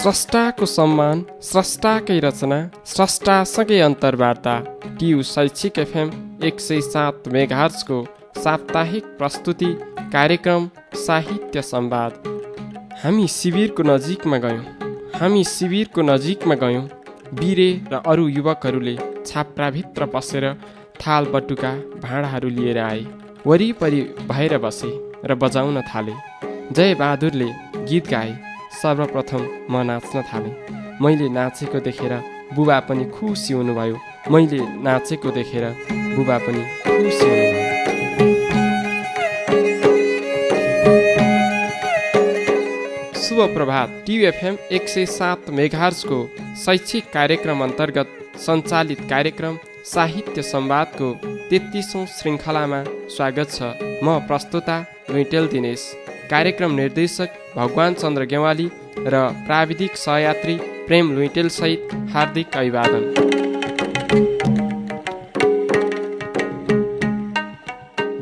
स्रष्टाको सम्मान स्रष्टाकै रचना स्रष्टासँगै अन्तर्वार्ता टियु शैक्षिक एफएम एक सय सात मेघाजको साप्ताहिक प्रस्तुति कार्यक्रम साहित्य सम्वाद हामी शिविरको नजिकमा गयौँ हामी शिविरको नजिकमा गयौँ बिरे र अरू युवकहरूले छाप्राभित्र पसेर थाल बटुका भाँडाहरू लिएर आए वरिपरि भएर बसे र बजाउन थाले जय बहादुरले गीत गाए सर्वप्रथम म नाच्न थालेँ मैले नाचेको देखेर बुबा पनि खुसी हुनुभयो मैले नाचेको देखेर बुबा पनि खुसी हुनुभयो शुभ प्रभात टिएफएम एक सय सात मेघार्सको शैक्षिक कार्यक्रम अन्तर्गत सञ्चालित कार्यक्रम साहित्य संवादको तेत्तिसौँ श्रृङ्खलामा स्वागत छ म प्रस्तुता लुइटेल दिनेश कार्यक्रम निर्देशक भगवान चन्द्र गेवाली र प्राविधिक सहयात्री प्रेम लुइटेलसहित हार्दिक अभिवादन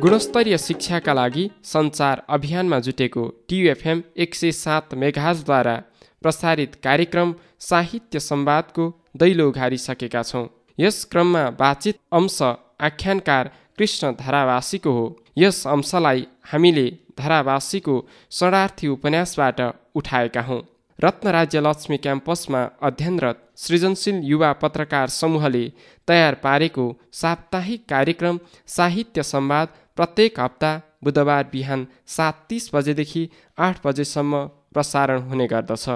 गुणस्तरीय शिक्षाका लागि सञ्चार अभियानमा जुटेको टियुएफएम एक सय सात मेघाजद्वारा प्रसारित कार्यक्रम साहित्य संवादको दैलो घारिसकेका छौँ यस क्रममा बातचित अंश आख्यानकार कृष्ण धारावासीको हो यस अंशलाई हामीले धारावासीको शरणार्थी उपन्यासबाट उठाएका हौँ रत्नराज्य लक्ष्मी क्याम्पसमा अध्ययनरत सृजनशील युवा पत्रकार समूहले तयार पारेको साप्ताहिक कार्यक्रम साहित्य संवाद प्रत्येक हप्ता बुधबार बिहान सात तिस बजेदेखि आठ बजेसम्म प्रसारण हुने गर्दछ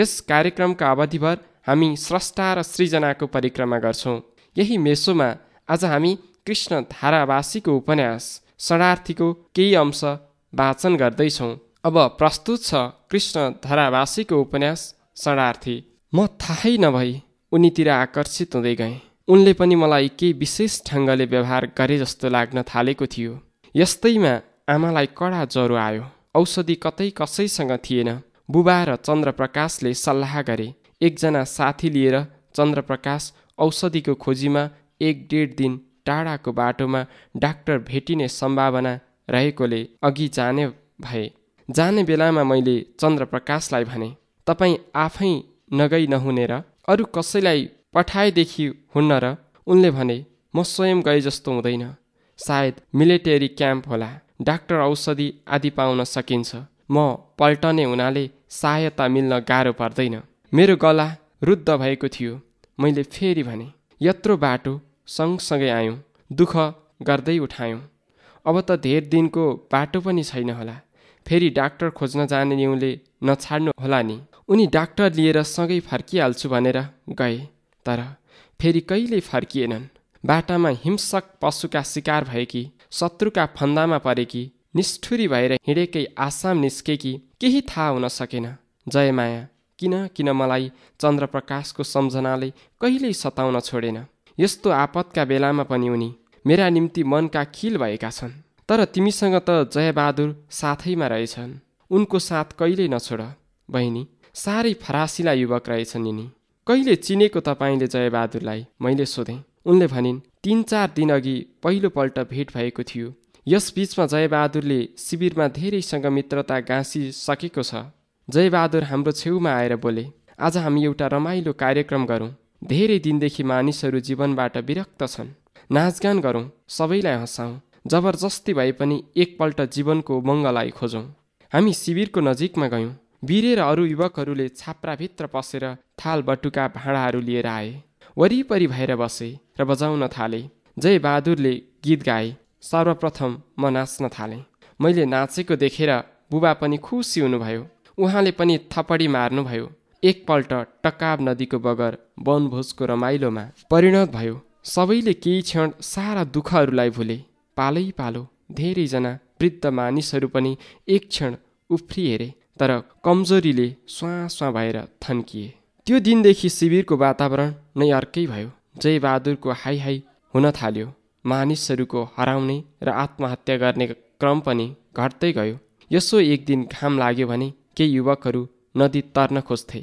यस कार्यक्रमका अवधिभर हामी स्रष्टा र सृजनाको परिक्रमा गर्छौँ यही मेसोमा आज हामी कृष्ण धारावासीको उपन्यास शरणार्थीको केही अंश वाचन गर्दैछौँ अब प्रस्तुत छ कृष्ण धारावासीको उपन्यास शरणार्थी म थाहै नभई उनीतिर आकर्षित हुँदै गएँ उनले पनि मलाई केही विशेष ढङ्गले व्यवहार गरे जस्तो लाग्न थालेको थियो यस्तैमा आमालाई कडा ज्वरो आयो औषधि कतै कसैसँग थिएन बुबा र चन्द्रप्रकाशले सल्लाह गरे एकजना साथी लिएर चन्द्रप्रकाश औषधिको खोजीमा एक डेढ दिन टाढाको बाटोमा डाक्टर भेटिने सम्भावना रहेकोले अघि जाने भए जाने बेलामा मैले चन्द्रप्रकाशलाई भने तपाईँ आफै नगई नहुनेर र अरू कसैलाई पठाएदेखि हुन्न र उनले भने म स्वयं गए जस्तो हुँदैन सायद मिलिटेरी क्याम्प होला डाक्टर औषधि आदि पाउन सकिन्छ म पल्टने हुनाले सहायता मिल्न गाह्रो पर्दैन मेरो गला रुद्ध भएको थियो मैले फेरि भने यत्रो बाटो सँगसँगै आयौँ दुःख गर्दै उठायौँ अब त धेर दिनको बाटो पनि छैन होला फेरि डाक्टर खोज्न जाने उनले नछाड्नु होला नि उनी डाक्टर लिएर सँगै फर्किहाल्छु भनेर गए तर फेरि कहिल्यै फर्किएनन् बाटामा हिंसक पशुका शिकार भएकी शत्रुका फन्दामा परेकी निष्ठुरी भएर हिँडेकै आसाम निस्के कि केही थाहा हुन सकेन जयमाया किन किन मलाई चन्द्रप्रकाशको सम्झनाले कहिल्यै सताउन छोडेन यस्तो आपतका बेलामा पनि उनी मेरा निम्ति मनका खिल भएका छन् तर तिमीसँग त जयबहादुर साथैमा रहेछन् उनको साथ कहिल्यै नछोड बहिनी साह्रै फरासिला युवक रहेछन् यिनी कहिले चिनेको तपाईँले जयबहादुरलाई मैले सोधेँ उनले भनिन् तिन चार दिनअघि पहिलोपल्ट भेट भएको थियो यसबीचमा जयबहादुरले शिविरमा धेरैसँग मित्रता गाँसिसकेको छ जयबहादुर हाम्रो छेउमा आएर बोले आज हामी एउटा रमाइलो कार्यक्रम गरौँ धेरै दिनदेखि मानिसहरू जीवनबाट विरक्त छन् नाचगान गरौँ सबैलाई हँसाउँ जबरजस्ती भए पनि एकपल्ट जीवनको उमङ्गलाई खोजौँ हामी शिविरको नजिकमा गयौँ बिरेर अरू युवकहरूले छाप्राभित्र पसेर थाल बटुका भाँडाहरू लिएर आए वरिपरि भएर बसे र बजाउन थाले जय बहादुरले गीत गाए सर्वप्रथम म नाच्न थालेँ मैले नाचेको देखेर बुबा पनि खुसी हुनुभयो उहाँले पनि थपडी मार्नुभयो एकपल्ट टकाब नदीको बगर वनभोजको रमाइलोमा परिणत भयो सबैले केही क्षण सारा दुःखहरूलाई भुले पालै पालो धेरैजना वृद्ध मानिसहरू पनि एक क्षण उफ्रिहेरे तर कमजोरीले स्वाँ स्वाँ भएर थन्किए त्यो दिनदेखि शिविरको वातावरण नै अर्कै भयो जयबहादुरको हाई हाई हुन थाल्यो मानिसहरूको हराउने र आत्महत्या गर्ने क्रम पनि घट्दै गयो यसो एक दिन घाम लाग्यो भने केही युवकहरू नदी तर्न खोज्थे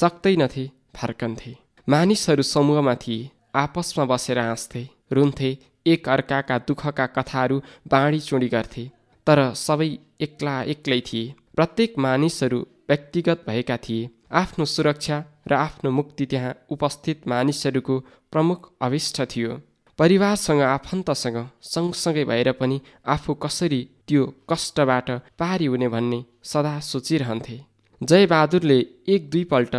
सक्दैनथे फर्कन्थे मानिसहरू समूहमा थिए आपसमा बसेर हाँस्थे रुन्थे एक अर्काका दुःखका कथाहरू बाँडीचुँडी गर्थे तर सबै एक्ला एक्लै थिए प्रत्येक मानिसहरू व्यक्तिगत भएका थिए आफ्नो सुरक्षा र आफ्नो मुक्ति त्यहाँ उपस्थित मानिसहरूको प्रमुख अभिष्ट थियो परिवारसँग आफन्तसँग सँगसँगै भएर पनि आफू कसरी त्यो कष्टबाट पारी हुने भन्ने सदा सोचिरहन्थे जयबहादुरले एक दुईपल्ट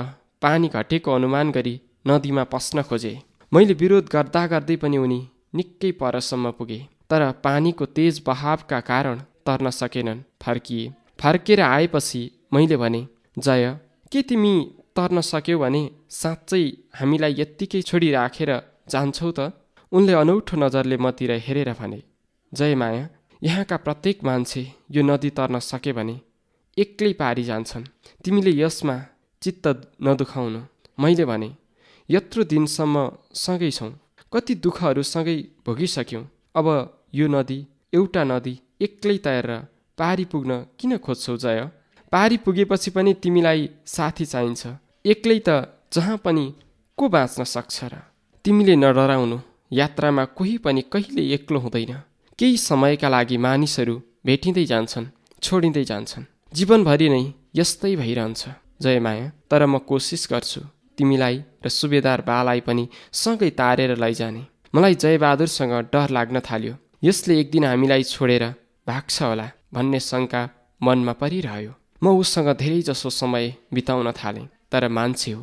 पानी घटेको अनुमान गरी नदीमा पस्न खोजे मैले विरोध गर्दा गर्दै पनि उनी निकै परसम्म पुगे तर पानीको तेज बहावका कारण तर्न सकेनन् फर्किए फर्केर आएपछि मैले भने जय के तिमी तर्न सक्यौ भने साँच्चै हामीलाई यत्तिकै छोडिराखेर जान्छौ त उनले अनौठो नजरले मतिर हेरेर भने जय माया यहाँका प्रत्येक मान्छे यो नदी तर्न सके भने एक्लै पारी जान्छन् तिमीले यसमा चित्त नदुखाउनु मैले भने यत्रो दिनसम्म सँगै छौँ कति दुःखहरू सँगै भोगिसक्यौँ अब यो नदी एउटा नदी एक्लै तैरेर पारी पुग्न किन खोज्छौ जय पारी पुगेपछि पनि तिमीलाई साथी चाहिन्छ एक्लै त जहाँ पनि को बाँच्न सक्छ र तिमीले नडराउनु यात्रामा कोही पनि कहिले एक्लो हुँदैन केही समयका लागि मानिसहरू भेटिँदै जान्छन् छोडिँदै जान्छन् जीवनभरि नै यस्तै भइरहन्छ जय माया तर म कोसिस गर्छु तिमीलाई र सुबेदार बालाई पनि सँगै तारेर लैजाने मलाई जयबहादुरसँग डर लाग्न थाल्यो यसले एकदिन हामीलाई छोडेर भाग्छ होला भन्ने शङ्का मनमा परिरह्यो म उसँग धेरैजसो समय बिताउन थालेँ तर मान्छे हो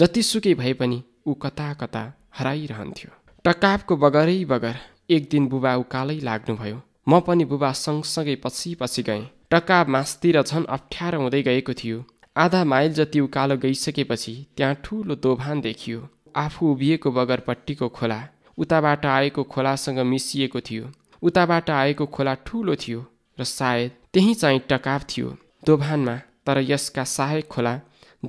जतिसुकै भए पनि ऊ कता कता हराइरहन्थ्यो टकापको बगरै बगर एक दिन बुबा उकालै लाग्नुभयो म पनि बुबा सँगसँगै पछि पछि गएँ टक्का मासतिर झन् अप्ठ्यारो हुँदै गएको थियो आधा माइल जति उकालो गइसकेपछि त्यहाँ ठुलो दोभान देखियो आफू उभिएको बगरपट्टिको खोला उताबाट आएको खोलासँग मिसिएको थियो उताबाट आएको खोला ठुलो थियो र सायद त्यही चाहिँ टकाव थियो दोभानमा तर यसका सहायक खोला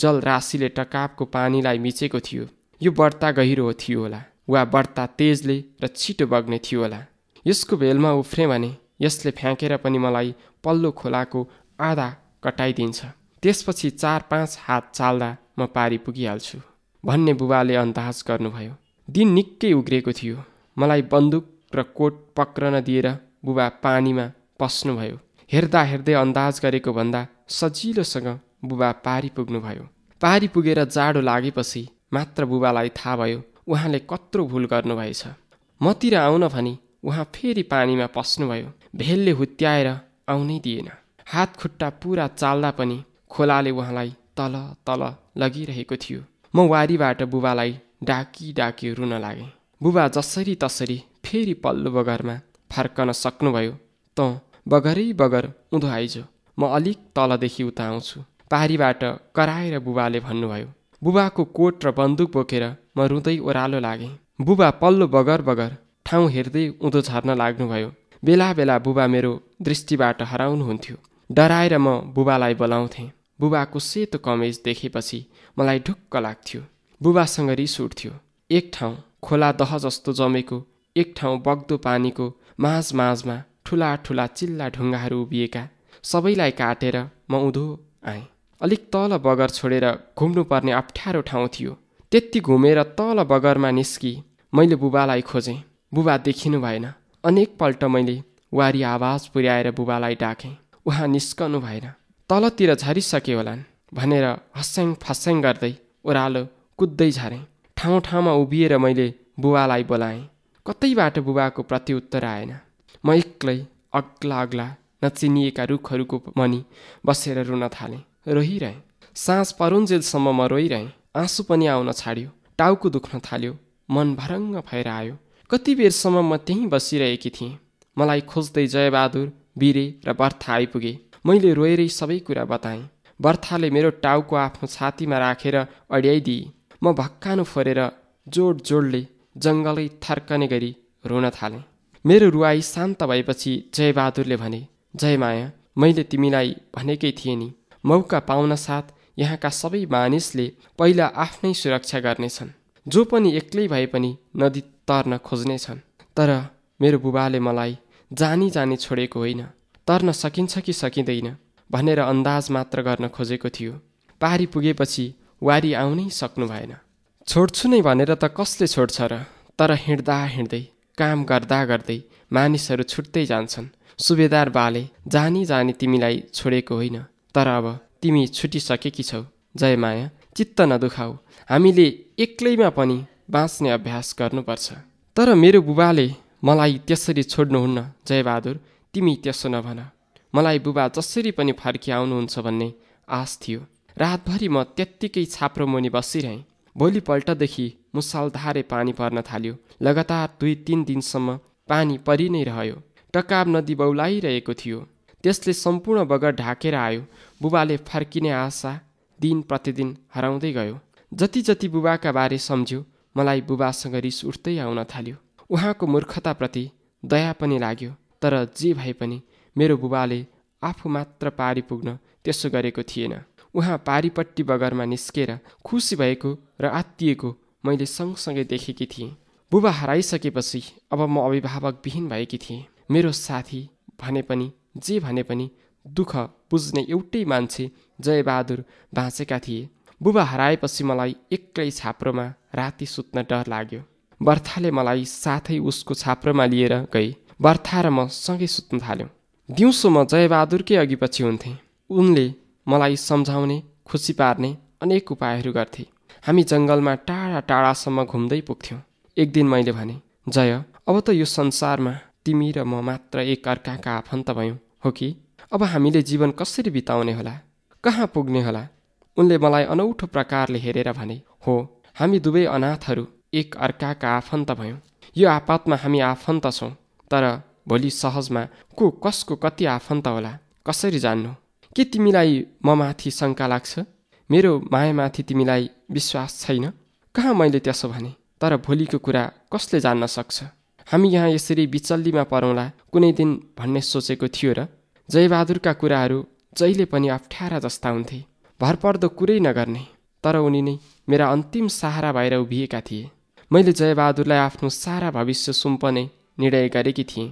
जल राशिले टकावको पानीलाई मिचेको थियो यो बढ्ता गहिरो थियो होला वा बढ्ता तेजले र छिटो बग्ने थियो होला यसको भेलमा उफ्रेँ भने यसले फ्याँकेर पनि मलाई पल्लो खोलाको आधा कटाइदिन्छ त्यसपछि चार पाँच हात चाल्दा म पारी पुगिहाल्छु भन्ने बुबाले अन्दाज गर्नुभयो दिन निकै उग्रेको थियो मलाई बन्दुक र कोट पक्रन दिएर बुबा पानीमा पस्नुभयो हेर्दा हेर्दै अन्दाज गरेको भन्दा सजिलोसँग बुबा पारी पुग्नुभयो पारी पुगेर जाडो लागेपछि मात्र बुबालाई थाहा भयो उहाँले कत्रो भुल गर्नुभएछ मतिर आउन भनी उहाँ फेरि पानीमा पस्नुभयो भेलले हुत्याएर आउनै दिएन हात खुट्टा पुरा चाल्दा पनि खोलाले उहाँलाई तल तल लगिरहेको थियो म वारीबाट बुबालाई डाकी डाकी रुन लागेँ बुबा जसरी तसरी फेरि पल्लो बगरमा फर्कन सक्नुभयो त बगरै बगर उँधो आइजो म अलिक तलदेखि उता आउँछु पारीबाट कराएर बुबाले भन्नुभयो बुबाको कोट र बन्दुक बोकेर म रुँदै ओह्रालो लागेँ बुबा पल्लो बगर बगर ठाउँ हेर्दै उँधो छर्न लाग्नुभयो बेला बेला बुबा मेरो दृष्टिबाट हराउनुहुन्थ्यो डराएर म बुबालाई बोलाउँथेँ बुबाको सेतो कमेज देखेपछि मलाई ढुक्क लाग्थ्यो बुबासँग रिस उठ्थ्यो एक ठाउँ खोला दह जस्तो जमेको एक ठाउँ बग्दो पानीको माझ माझमा ठुला ठुला चिल्ला ढुङ्गाहरू उभिएका सबैलाई काटेर म उँधो आएँ अलिक तल बगर छोडेर घुम्नुपर्ने अप्ठ्यारो ठाउँ थियो त्यति घुमेर तल बगरमा निस्की मैले बुबालाई खोजेँ बुबा देखिनु भएन अनेकपल्ट मैले वारी आवाज पुर्याएर बुबालाई डाकेँ उहाँ निस्कनु भएन तलतिर झरिसके होलान् भनेर हस्याङ फस्याङ गर्दै ओह्रालो कुद्दै झरेँ ठाउँ ठाउँमा उभिएर मैले बुबालाई बोलाएँ कतैबाट बुबाको प्रत्युत्तर आएन म एक्लै अग्ला अग्ला नचिनिएका रुखहरूको मनि बसेर रुन थालेँ रोहिरहेँ साँझ परुन्जेलसम्म म रोइरहेँ आँसु पनि आउन छाड्यो टाउको दुख्न थाल्यो मन भरङ्ग भएर आयो कति बेरसम्म म त्यहीँ बसिरहेकी थिएँ मलाई खोज्दै जयबहादुर बिरे र बर्था आइपुगे मैले रोएरै सबै कुरा बताएँ बर्थाले मेरो टाउको आफ्नो छातीमा राखेर रा अड्याइदिए म भक्कानो फोरेर जोड जोडले जङ्गलै थर्कने गरी रोन थालेँ मेरो रुवाई शान्त भएपछि जयबहादुरले भने जय माया मैले तिमीलाई भनेकै थिएँ नि मौका पाउन साथ यहाँका सबै मानिसले पहिला आफ्नै सुरक्षा गर्नेछन् जो पनि एक्लै भए पनि नदी तर्न खोज्नेछन् तर मेरो बुबाले मलाई जानी जानी छोडेको होइन तर्न सकिन्छ कि सकिँदैन भनेर अन्दाज मात्र गर्न खोजेको थियो पारी पुगेपछि वारी आउनै सक्नु भएन छोड्छु नै भनेर त कसले छोड्छ र तर हिँड्दा हिँड्दै काम गर्दा गर्दै मानिसहरू छुट्दै जान्छन् सुबेदार बाले जानी जानी तिमीलाई छोडेको होइन तर अब तिमी छुटिसकेकी छौ जय माया चित्त नदुखाऊ हामीले एक्लैमा पनि बाँच्ने अभ्यास गर्नुपर्छ तर मेरो बुबाले मलाई त्यसरी छोड्नुहुन्न जयबहादुर तिमी त्यसो नभन मलाई बुबा जसरी पनि फर्किआउनुहुन्छ भन्ने आश थियो रातभरि म त्यत्तिकै छाप्रो मुनि बसिरहेँ भोलिपल्टदेखि मुसालधारे पानी पर्न थाल्यो लगातार दुई तिन दिनसम्म पानी परि नै रह्यो टकाब नदी बौलाइरहेको थियो त्यसले सम्पूर्ण बगर ढाकेर आयो बुबाले फर्किने आशा दिन प्रतिदिन हराउँदै गयो जति जति बुबाका बारे सम्झ्यो मलाई बुबासँग रिस उठ्दै आउन थाल्यो उहाँको मूर्खताप्रति दया पनि लाग्यो तर जे भए पनि मेरो बुबाले आफू मात्र पारी पुग्न त्यसो गरेको थिएन उहाँ पारीपट्टि बगरमा निस्केर खुसी भएको र आत्तिएको मैले सँगसँगै देखेकी थिएँ बुबा हराइसकेपछि अब म अभिभावकविहीन भएकी थिएँ मेरो साथी भने पनि जे भने पनि दुःख बुझ्ने एउटै मान्छे जयबहादुर बाँचेका थिए बुबा हराएपछि मलाई एक्लै छाप्रोमा राति सुत्न डर लाग्यो बर्थाले मलाई साथै उसको छाप्रोमा लिएर गए बर्था र म सँगै सुत्न थाल्यौँ दिउँसो म जयबहादुरकै अघि पछि हुन्थेँ उनले मलाई सम्झाउने खुसी पार्ने अनेक उपायहरू गर्थे हामी जङ्गलमा टाढा टाढासम्म घुम्दै पुग्थ्यौँ एक दिन मैले भने जय अब त यो संसारमा तिमी र म मात्र एक अर्काका आफन्त भयौँ हो कि अब हामीले जीवन कसरी बिताउने होला कहाँ पुग्ने होला उनले मलाई अनौठो प्रकारले हेरेर भने हो हामी दुवै अनाथहरू एक अर्काका आफन्त भयौँ यो आपातमा हामी आफन्त छौँ तर भोलि सहजमा को कसको कति आफन्त होला कसरी जान्नु के तिमीलाई ममाथि माथि शङ्का लाग्छ मेरो मायामाथि तिमीलाई विश्वास छैन कहाँ मैले त्यसो भने तर भोलिको कुरा कसले जान्न सक्छ हामी यहाँ यसरी बिचल्लीमा परौँला कुनै दिन भन्ने सोचेको थियो र जयबहादुरका कुराहरू जहिले पनि अप्ठ्यारा जस्ता हुन्थे भरपर्दो कुरै नगर्ने तर उनी नै मेरा अन्तिम सहारा भएर उभिएका थिए मैले जयबहादुरलाई आफ्नो सारा भविष्य सुम्पने निर्णय गरेकी थिएँ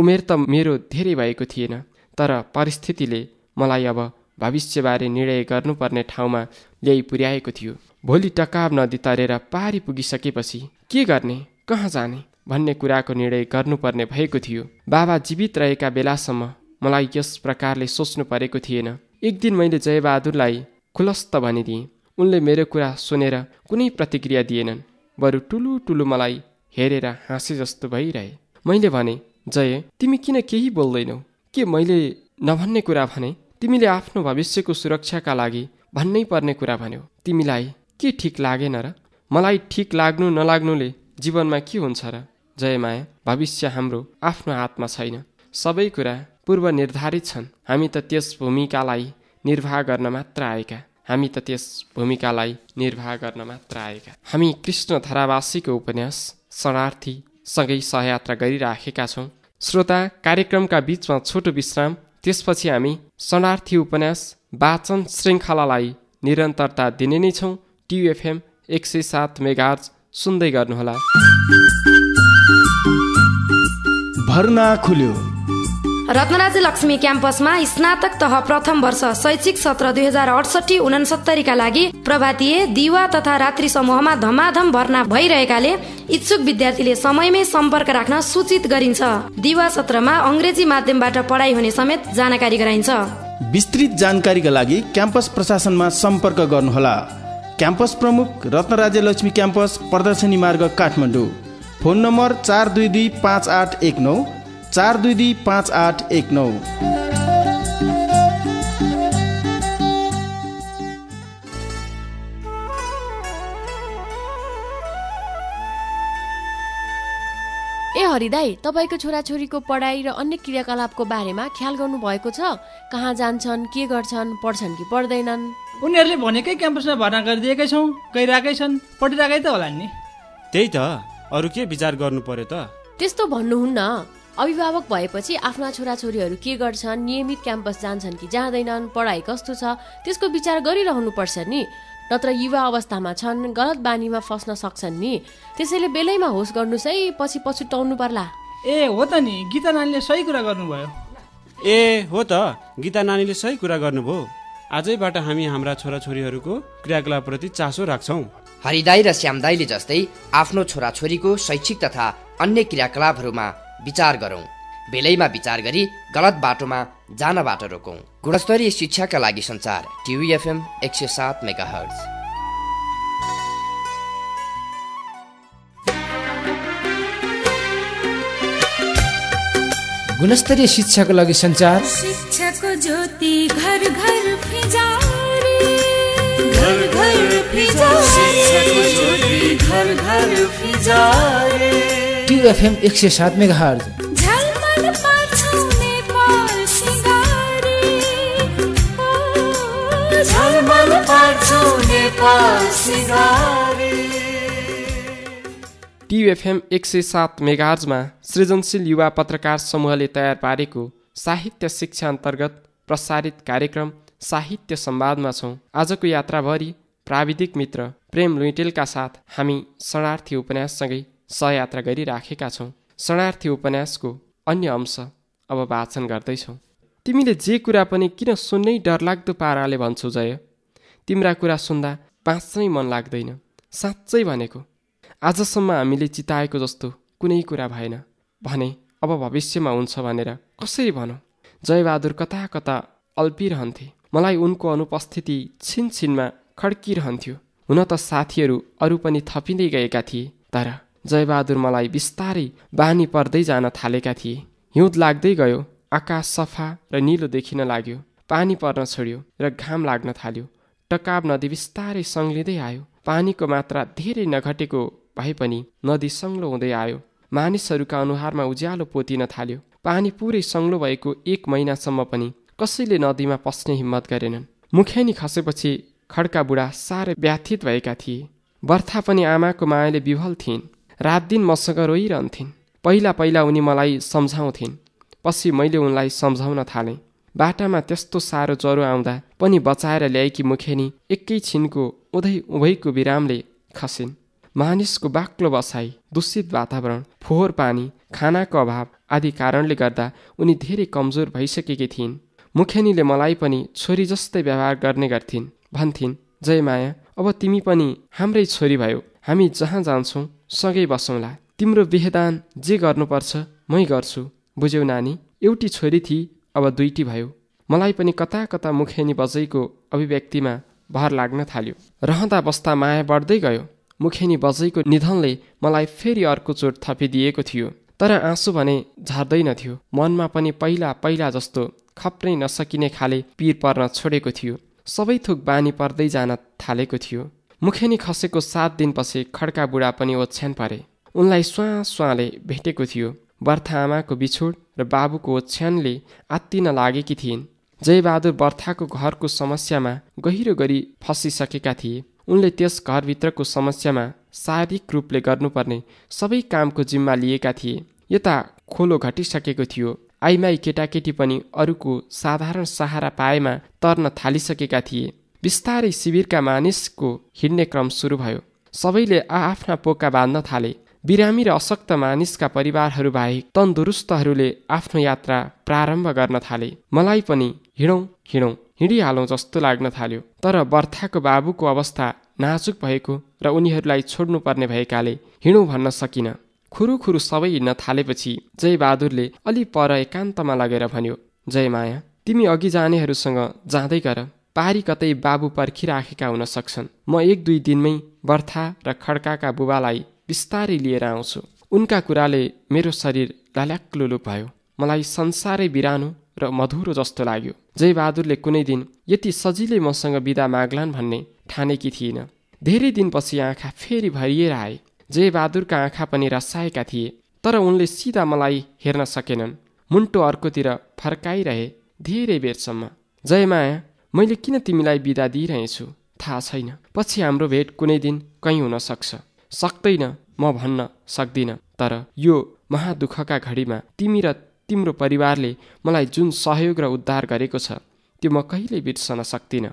उमेर त मेरो धेरै भएको थिएन तर परिस्थितिले मलाई अब भविष्यबारे निर्णय गर्नुपर्ने ठाउँमा ल्याइ पुर्याएको थियो भोलि टकाव नदी तरेर पारी पुगिसकेपछि के गर्ने कहाँ जाने भन्ने कुराको निर्णय गर्नुपर्ने भएको थियो बाबा जीवित रहेका बेलासम्म मलाई यस प्रकारले सोच्नु परेको थिएन एक दिन मैले जयबहादुरलाई खुलस्त भनिदिएँ उनले मेरो कुरा सुनेर कुनै प्रतिक्रिया दिएनन् बरु टुलु टुलु मलाई हेरेर हाँसे जस्तो भइरहे मैले भने जय तिमी किन केही बोल्दैनौ के मैले नभन्ने कुरा भने तिमीले आफ्नो भविष्यको सुरक्षाका लागि भन्नै पर्ने कुरा भन्यो तिमीलाई के ठिक लागेन र मलाई ठिक लाग्नु नलाग्नुले जीवनमा के हुन्छ र जयमाया भविष्य हाम्रो आफ्नो हातमा छैन सबै कुरा पूर्व निर्धारित छन् हामी त त्यस भूमिकालाई निर्वाह गर्न मात्र आएका हामी त त्यस भूमिकालाई निर्वाह गर्न मात्र आएका हामी कृष्ण धरावासीको उपन्यास शरणार्थी सँगै सहयात्रा गरिराखेका छौँ श्रोता कार्यक्रमका बिचमा छोटो विश्राम त्यसपछि हामी शरणार्थी उपन्यास वाचन श्रृङ्खलालाई निरन्तरता दिने नै छौँ टियुएफएम एक सय सात मेगार्ज सुन्दै गर्नुहोला भर्ना खुल्यो रत्नराज लक्ष्मी क्याम्पसमा स्नातक तह प्रथम वर्ष शैक्षिक सत्र दुई हजार अडसठी उनासत्तरीका लागि प्रभातीय दिवा तथा रात्रि समूहमा धमाधम भर्ना भइरहेकाले इच्छुक विद्यार्थीले समयमै सम्पर्क राख्न सूचित गरिन्छ दिवा सत्रमा अङ्ग्रेजी माध्यमबाट पढाइ हुने समेत जानकारी गराइन्छ विस्तृत जानकारीका लागि क्याम्पस प्रशासनमा सम्पर्क गर्नुहोला क्याम्पस प्रमुख रत्नराज्य लक्ष्मी क्याम्पस प्रदर्शनी मार्ग काठमाडौँ फोन नम्बर चार दुई दुई पाँच आठ एक नौ चार दुई दुई पाँच आठ एक नौ ए हरिदाई तपाईँको छोराछोरीको पढाइ र अन्य क्रियाकलापको बारेमा ख्याल गर्नु भएको छ कहाँ जान्छन् के गर्छन् पढ्छन् कि पढ्दैनन् उनीहरूले भनेकै क्याम्पसमा भर्ना गरिदिएकै छौँ गइरहेकै छन् पढिरहेकै त होला नि त्यही त अरू के विचार गर्नु पर्यो त त्यस्तो भन्नुहुन्न अभिभावक भएपछि आफ्ना छोराछोरीहरू के गर्छन् नियमित क्याम्पस जान्छन् कि जाँदैनन् पढाइ कस्तो छ त्यसको विचार गरिरहनु पर्छ नि नत्र युवा अवस्थामा छन् गलत बानीमा फस्न सक्छन् नि त्यसैले बेलैमा होस गर्नुहोस् है पछि पछुटाउनु पर्ला ए हो त नि गीता नानीले सही कुरा गर्नुभयो ए हो त गीता नानीले सही कुरा गर्नुभयो आजैबाट हामी हाम्रा छोराछोरीहरूको क्रियाकलापप्रति चासो राख्छौँ हरिदाई र श्यामदाईले जस्तै आफ्नो छोराछोरीको शैक्षिक तथा अन्य क्रियाकलापहरूमा विचार गरौँ बेलैमा विचार गरी गलत बाटोमा जानबाट रोकौँ गुणस्तरीय शिक्षाका लागि सञ्चार टिभीएफएम एक सय सात मेगा गुणस्तरीय शिक्षाको लागि सञ्चार शिक्षाको ज्योति घर घर फिजारी घर घर फिजारी रे टिएफएम 107 एक सय सात मेगार्जमा सृजनशील युवा पत्रकार समूहले तयार पारेको साहित्य शिक्षा अन्तर्गत प्रसारित कार्यक्रम साहित्य संवादमा छौँ आजको यात्राभरि प्राविधिक मित्र प्रेम लुइटेलका साथ हामी शरणार्थी उपन्याससँगै सहयात्रा गरिराखेका छौँ शरणार्थी उपन्यासको अन्य अंश अब वाचन गर्दैछौँ तिमीले जे कुरा पनि किन सुन्नै डरलाग्दो पाराले भन्छौ जय तिम्रा कुरा सुन्दा बाँच्नै मन लाग्दैन साँच्चै भनेको आजसम्म हामीले चिताएको जस्तो कुनै कुरा भएन भने अब भविष्यमा हुन्छ भनेर कसरी भनौँ जयबहादुर कता कता अल्पिरहन्थे मलाई उनको अनुपस्थिति छिनछिनमा खड्किरहन्थ्यो हुन त साथीहरू अरू पनि थपिँदै गएका थिए तर जयबहादुर मलाई बिस्तारै बानी पर्दै जान थालेका थिए हिउँद लाग्दै गयो आकाश सफा र निलो देखिन लाग्यो पानी पर्न छोड्यो र घाम लाग्न थाल्यो टकाब नदी बिस्तारै सङ्लिँदै आयो पानीको मात्रा धेरै नघटेको भए पनि नदी सङ्लो हुँदै आयो मानिसहरूका अनुहारमा उज्यालो पोतिन थाल्यो पानी पुरै सङ्लो भएको एक महिनासम्म पनि कसैले नदीमा पस्ने हिम्मत गरेनन् मुख्यानी खसेपछि खड्का बुढा साह्रै व्याथित भएका थिए बर्था पनि आमाको मायाले विहल थिइन् रात दिन मसँग रोइरहन्थिन् पहिला पहिला उनी मलाई सम्झाउँथिन् पछि मैले उनलाई सम्झाउन थालेँ बाटामा त्यस्तो साह्रो ज्वरो आउँदा पनि बचाएर ल्याएकी मुखेनी एकैछिनको उधै उभैको विरामले खसिन् मानिसको बाक्लो बसाई दूषित वातावरण फोहोर पानी खानाको अभाव आदि कारणले गर्दा उनी धेरै कमजोर भइसकेकी थिइन् मुखेनीले मलाई पनि छोरी जस्तै व्यवहार गर्ने गर्थिन् भन्थिन् जय माया अब तिमी पनि हाम्रै छोरी भयो हामी जहाँ जान्छौँ सँगै बसौँला तिम्रो बिहेदान जे गर्नुपर्छ मै गर्छु बुझ्यौ नानी एउटी छोरी थिए अब दुईटी भयो मलाई पनि कता कता मुखेनी बजैको अभिव्यक्तिमा भर लाग्न थाल्यो रहँदा बस्दा माया बढ्दै गयो मुखेनी बजैको निधनले मलाई फेरि अर्को चोट थपिदिएको थियो तर आँसु भने झार्दैनथ्यो मनमा पनि पहिला पहिला जस्तो खप्नै नसकिने खाले पिर पर्न छोडेको थियो सबै थुक बानी पर्दै जान थालेको थियो मुखेनी खसेको सात दिनपछि खड्का बुढा पनि ओछ्यान परे उनलाई स्वाँ स्वाँले भेटेको थियो बर्था आमाको बिछोड र बाबुको ओछ्यानले आत्तिन लागेकी थिइन् जयबहादुर बर्थाको घरको समस्यामा गहिरो गरी फसिसकेका थिए उनले त्यस घरभित्रको समस्यामा शारीरिक रूपले गर्नुपर्ने सबै कामको जिम्मा लिएका थिए यता खोलो घटिसकेको थियो आइमाई केटाकेटी पनि अरूको साधारण सहारा पाएमा तर्न थालिसकेका थिए बिस्तारै शिविरका मानिसको हिँड्ने क्रम सुरु भयो सबैले आआफ्ना पोका बाँध्न थाले बिरामी र अशक्त मानिसका परिवारहरू बाहेक तन्दुरुस्तहरूले आफ्नो यात्रा प्रारम्भ गर्न थाले मलाई पनि हिँडौँ हिँडौँ हिँडिहालौँ जस्तो लाग्न थाल्यो तर बर्थाको बाबुको अवस्था नाजुक भएको र उनीहरूलाई छोड्नुपर्ने भएकाले हिँडौँ भन्न सकिनँ खुरुखुरु सबै हिँड्न थालेपछि जयबहादुरले अलि पर एकान्तमा लगेर भन्यो जयमाया तिमी अघि जानेहरूसँग जाँदै गर पारी कतै बाबु पर्खिराखेका हुन सक्छन् म एक दुई दिनमै बर्था र खड्काका बुबालाई बिस्तारै लिएर आउँछु उनका कुराले मेरो शरीर लाल्याक्लुलुक भयो मलाई संसारै बिरानो र मधुरो जस्तो लाग्यो जयबहादुरले कुनै दिन यति सजिलै मसँग बिदा माग्लान् भन्ने ठानेकी थिइनँ धेरै दिनपछि आँखा फेरि भरिएर आए जयबहादुरका आँखा पनि रसाएका थिए तर उनले सिधा मलाई हेर्न सकेनन् मुन्टो अर्कोतिर फर्काइरहे धेरै बेरसम्म जयमाया मैले किन तिमीलाई बिदा दिइरहेछु थाहा छैन पछि हाम्रो भेट कुनै दिन कहीँ हुन सक्छ सक्दैन म भन्न सक्दिनँ तर यो महादुखका घडीमा तिमी र तिम्रो परिवारले मलाई जुन सहयोग र उद्धार गरेको छ त्यो म कहिल्यै बिर्सन सक्दिनँ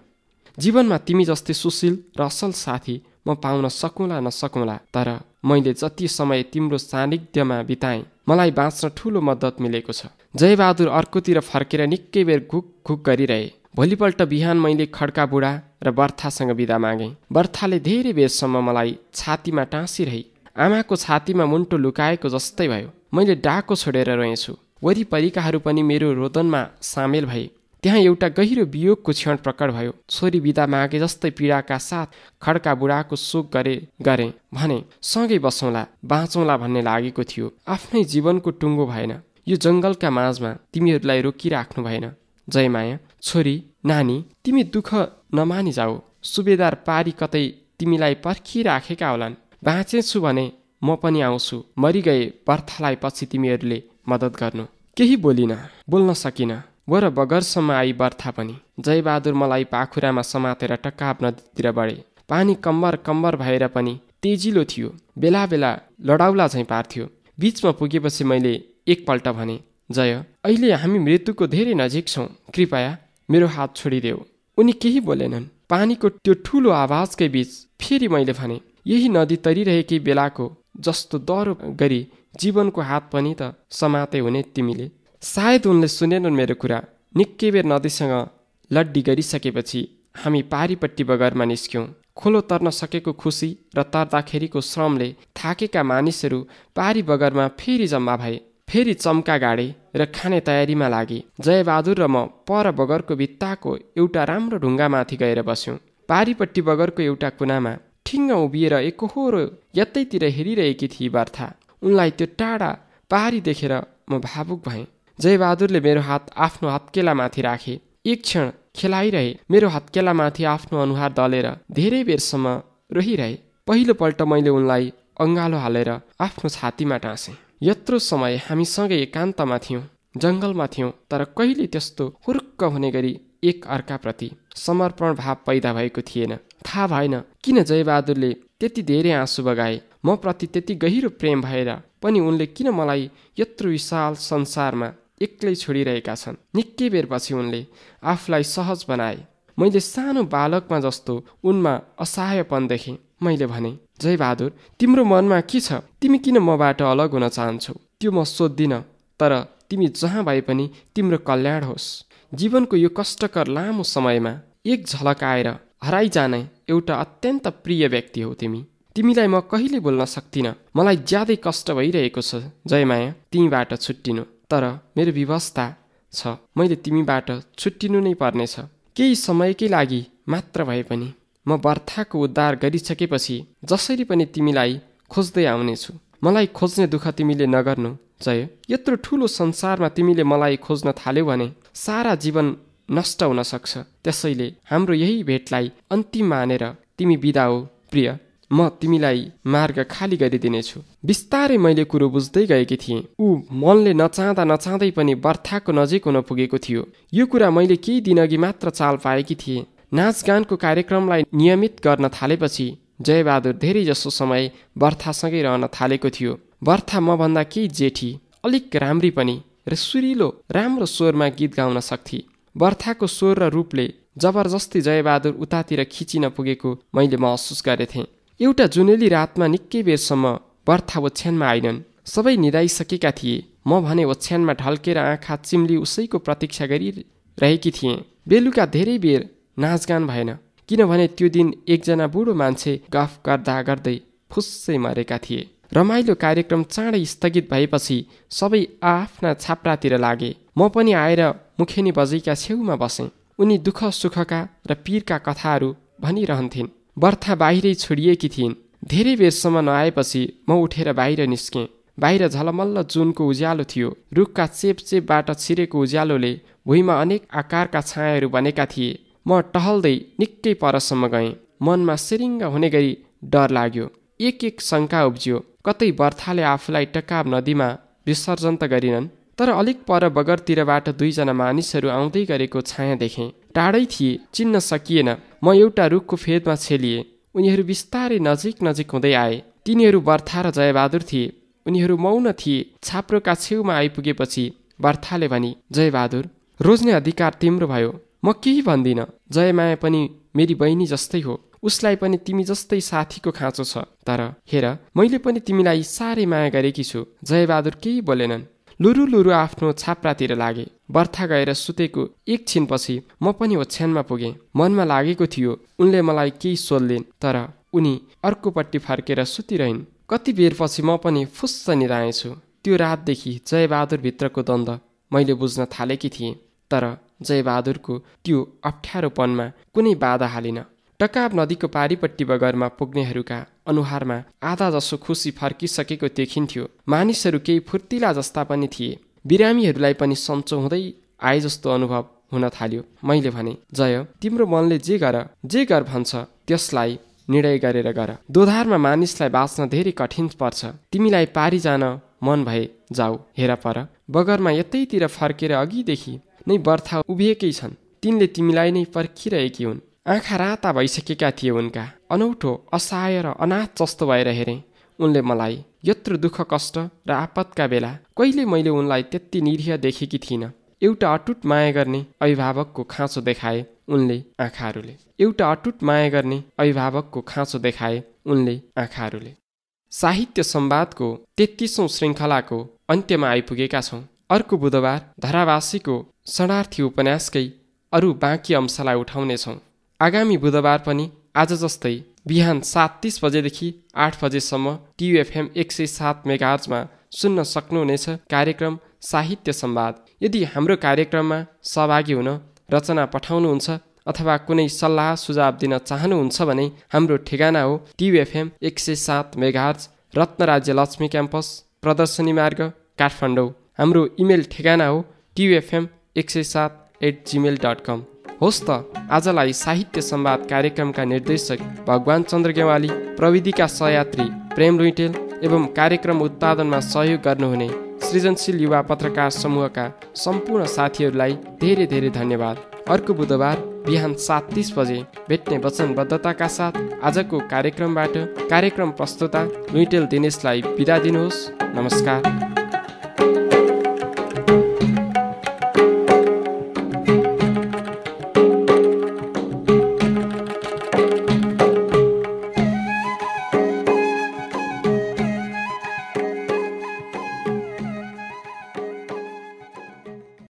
जीवनमा तिमी जस्तै सुशील र असल साथी म पाउन सकौँला नसकौँला तर मैले जति समय तिम्रो सानिध्यमा बिताएँ मलाई बाँच्न ठुलो मद्दत मिलेको छ जयबहादुर अर्कोतिर फर्केर निकै बेर घुक घुक गरिरहे भोलिपल्ट बिहान मैले खड्का बुढा र बर्थासँग बिदा मागेँ बर्थाले धेरै बेरसम्म मलाई छातीमा टाँसिरहे आमाको छातीमा मुन्टो लुकाएको जस्तै भयो मैले डाको छोडेर रहेछु वरिपरिकाहरू पनि मेरो रोदनमा सामेल भए त्यहाँ एउटा गहिरो वियोगको क्षण प्रकट भयो छोरी बिदा मागे जस्तै पीडाका साथ खड्का बुढाको शोक गरे गरे भने सँगै बसौँला बाँचौँला भन्ने लागेको थियो आफ्नै जीवनको टुङ्गो भएन यो जङ्गलका माझमा तिमीहरूलाई रोकिराख्नु भएन जयमाया छोरी नानी तिमी दुःख नमानि जाऊ सुबेदार पारी कतै तिमीलाई पर्खिराखेका होलान् बाँचेछु भने म पनि आउँछु मरिगए पर्थालाई पछि तिमीहरूले मद्दत गर्नु केही बोलिन बोल्न सकिन वर बगरसम्म आई बर्था पनि जयबहादुर मलाई पाखुरामा समातेर टक्का नदीतिर बढे पानी कम्बर कम्बर भएर पनि तेजिलो थियो बेला बेला लडाउला झैँ पार्थ्यो बिचमा पुगेपछि मैले एकपल्ट भने जय अहिले हामी मृत्युको धेरै नजिक छौँ कृपया मेरो हात छोडिदेऊ उनी केही बोलेनन् पानीको त्यो ठुलो आवाजकै बीच फेरि मैले भने यही नदी तरिरहेकी बेलाको जस्तो दह्रो गरी जीवनको हात पनि त समाते हुने तिमीले सायद उनले सुनेनन् मेरो कुरा निकै बेर नदीसँग लड्डी गरिसकेपछि हामी पारिपट्टि बगरमा निस्क्यौँ खोलो तर्न सकेको खुसी र तर्दाखेरिको श्रमले थाकेका मानिसहरू पारी बगरमा फेरि जम्मा भए फेरि चम्का गाडे र खाने तयारीमा लागे जयबहादुर र म पर बगरको भित्ताको एउटा राम्रो ढुङ्गामाथि गएर बस्यौँ पारिपट्टि बगरको एउटा कुनामा ठिङ्ग उभिएर एकहोरो यतैतिर हेरिरहेकी थिए वार्ता उनलाई त्यो टाढा पारी देखेर म भावुक भएँ जयबहादुरले मेरो हात आफ्नो हत्केलामाथि राखे एक क्षण खेलाइरहे मेरो हत्केलामाथि आफ्नो अनुहार दलेर धेरै बेरसम्म रोहिरहे पहिलोपल्ट मैले उनलाई अङ्गालो हालेर आफ्नो छातीमा टाँसेँ यत्रो समय हामी सँगै एकान्तमा थियौँ जङ्गलमा थियौँ तर कहिले त्यस्तो हुर्क्क हुने गरी एक अर्काप्रति समर्पण भाव पैदा भएको थिएन थाहा भएन किन जयबहादुरले त्यति धेरै आँसु बगाए म प्रति त्यति गहिरो प्रेम भएर पनि उनले किन मलाई यत्रो विशाल संसारमा एक्लै छोडिरहेका छन् निकै बेरपछि उनले आफूलाई सहज बनाए मैले सानो बालकमा जस्तो उनमा असहायपन देखेँ मैले भने जय बहादुर तिम्रो मनमा के छ तिमी किन मबाट अलग हुन चाहन्छौ त्यो म सोद्धिनँ तर तिमी जहाँ भए पनि तिम्रो कल्याण होस् जीवनको यो कष्टकर लामो समयमा एक झलक आएर हराइजाने एउटा अत्यन्त प्रिय व्यक्ति हो तिमी तिमीलाई म कहिले बोल्न सक्दिनँ मलाई ज्यादै कष्ट भइरहेको छ जयमाया तिमीबाट छुट्टिनु तर मेरो व्यवस्था छ मैले तिमीबाट छुट्टिनु नै पर्नेछ केही समयकै लागि मात्र भए पनि म बर्थाको उद्धार गरिसकेपछि जसरी पनि तिमीलाई खोज्दै आउनेछु मलाई खोज्ने दुःख तिमीले नगर्नु जय यत्रो ठुलो संसारमा तिमीले मलाई खोज्न थाल्यौ भने सारा जीवन नष्ट हुन सक्छ त्यसैले हाम्रो यही भेटलाई अन्तिम मानेर तिमी बिदा हो प्रिय म तिमीलाई मार्ग खाली गरिदिनेछु बिस्तारै मैले कुरो बुझ्दै गएकी थिएँ ऊ मनले नचाहँदा नचाहँदै पनि बर्थाको नजिक हुन पुगेको थियो यो कुरा मैले केही दिनअघि मात्र चाल पाएकी थिएँ नाचगानको कार्यक्रमलाई नियमित गर्न थालेपछि जयबहादुर धेरै जसो समय बर्थासँगै रहन थालेको थियो बर्था मभन्दा केही जेठी अलिक राम्री पनि र सुरिलो राम्रो स्वरमा गीत गाउन सक्थे बर्थाको स्वर र रूपले जबरजस्ती जयबहादुर उतातिर खिचिन पुगेको मैले महसुस गरेथेँ एउटा जुनेली रातमा निकै बेरसम्म बर्था ओछ्यानमा आइनन् सबै निदाइसकेका थिए म भने ओछ्यानमा ढल्केर आँखा चिम्ली उसैको प्रतीक्षा गरिरहेकी थिएँ बेलुका धेरै बेर नाचगान भएन किनभने त्यो दिन एकजना बुढो मान्छे गफ गर्दा गर्दै फुस्सै मरेका थिए रमाइलो कार्यक्रम चाँडै स्थगित भएपछि सबै आआफ्ना छाप्रातिर लागे म पनि आएर मुखेनी बजैका छेउमा बसेँ उनी दुःख सुखका र पीरका कथाहरू भनिरहन्थिन् बर्था बाहिरै छोडिएकी थिइन् धेरै बेरसम्म नआएपछि म उठेर बाहिर निस्केँ बाहिर झलमल्ल जुनको उज्यालो थियो रुखका चेप चेपबाट छिरेको उज्यालोले भुइँमा अनेक आकारका छायाहरू बनेका थिए म टहल्दै निकै परसम्म गएँ मनमा सिरिङ्ग हुने गरी डर लाग्यो एक एक शङ्का उब्जियो कतै बर्थाले आफूलाई टकाब नदीमा विसर्जन त गरिनन् तर अलिक पर बगरतिरबाट दुईजना मानिसहरू आउँदै गरेको छाया देखेँ टाढै थिए चिन्न सकिएन म एउटा रुखको फेदमा छेलिएँ उनीहरू बिस्तारै नजिक नजिक हुँदै आए तिनीहरू बर्था र जयबहादुर थिए उनीहरू मौन थिए छाप्रोका छेउमा आइपुगेपछि बर्थाले भने जयबहादुर रोज्ने अधिकार तिम्रो भयो म केही भन्दिनँ जयमाया पनि मेरी बहिनी जस्तै हो उसलाई पनि तिमी जस्तै साथीको खाँचो छ तर हेर मैले पनि तिमीलाई साह्रै माया गरेकी छु जयबहादुर केही बोलेनन् लुरु लुरु आफ्नो छाप्रातिर लागे बर्था गएर सुतेको एकछिनपछि म पनि ओछ्यानमा पुगेँ मनमा लागेको थियो उनले मलाई केही सोध्लिन् तर उनी अर्कोपट्टि फर्केर सुतिरहन् कति बेरपछि म पनि फुस्स निधाएछु त्यो रातदेखि जयबहादुर भित्रको द्वन्द मैले बुझ्न थालेकी थिएँ तर जयबहादुरको त्यो अप्ठ्यारोपनमा कुनै बाधा हालिन टकाब नदीको पारिपट्टि बगरमा पुग्नेहरूका अनुहारमा आधा जसो खुसी फर्किसकेको देखिन्थ्यो मानिसहरू केही फुर्तिला जस्ता पनि थिए बिरामीहरूलाई पनि सन्चो हुँदै आए जस्तो अनुभव हुन थाल्यो मैले भने जय तिम्रो मनले जे गर जे गर भन्छ त्यसलाई निर्णय गरेर गर दोधारमा मानिसलाई बाँच्न धेरै कठिन पर्छ तिमीलाई पारी जान मन भए जाऊ हेर पर बगरमा यतैतिर फर्केर अघिदेखि नै बर्था उभिएकै छन् तिनले तिमीलाई नै पर्खिरहेकी हुन् आँखा राता भइसकेका थिए उनका अनौठो असहाय र अनाथ जस्तो भएर हेरेँ उनले मलाई यत्रो दुःख कष्ट र आपतका बेला कहिले मैले उनलाई त्यति निरीह देखेकी थिइनँ एउटा अटुट माया गर्ने अभिभावकको खाँचो देखाए उनले आँखाहरूले एउटा अटुट माया गर्ने अभिभावकको खाँचो देखाए उनले आँखाहरूले साहित्य सम्वादको तेत्तिसौँ श्रृङ्खलाको अन्त्यमा आइपुगेका छौँ अर्को बुधबार धरावासीको शरणार्थी उपन्यासकै अरू बाँकी अंशलाई उठाउनेछौँ आगामी बुधबार पनि आज जस्तै बिहान सात तिस बजेदेखि आठ बजेसम्म टियुएफएम एक सय सात मेगार्जमा सुन्न सक्नुहुनेछ कार्यक्रम साहित्य सम्वाद यदि हाम्रो कार्यक्रममा सहभागी हुन रचना पठाउनुहुन्छ अथवा कुनै सल्लाह सुझाव दिन चाहनुहुन्छ भने हाम्रो ठेगाना हो टियुएफएम एक सय सात मेगार्ज रत्नराज्य लक्ष्मी क्याम्पस प्रदर्शनी मार्ग काठमाडौँ हाम्रो इमेल ठेगाना हो टियुएफएम एक सय सात एट जिमेल डट कम होस् त आजलाई साहित्य सम्वाद कार्यक्रमका निर्देशक भगवान चन्द्र गेवाली प्रविधिका सहयात्री प्रेम लुइटेल एवं कार्यक्रम उत्पादनमा सहयोग गर्नुहुने सृजनशील युवा पत्रकार समूहका सम्पूर्ण साथीहरूलाई धेरै धेरै धन्यवाद अर्को बुधबार बिहान सात तिस बजे भेट्ने वचनबद्धताका साथ आजको कार्यक्रमबाट कार्यक्रम प्रस्तुता लुइटेल दिनेशलाई बिदा दिनुहोस् नमस्कार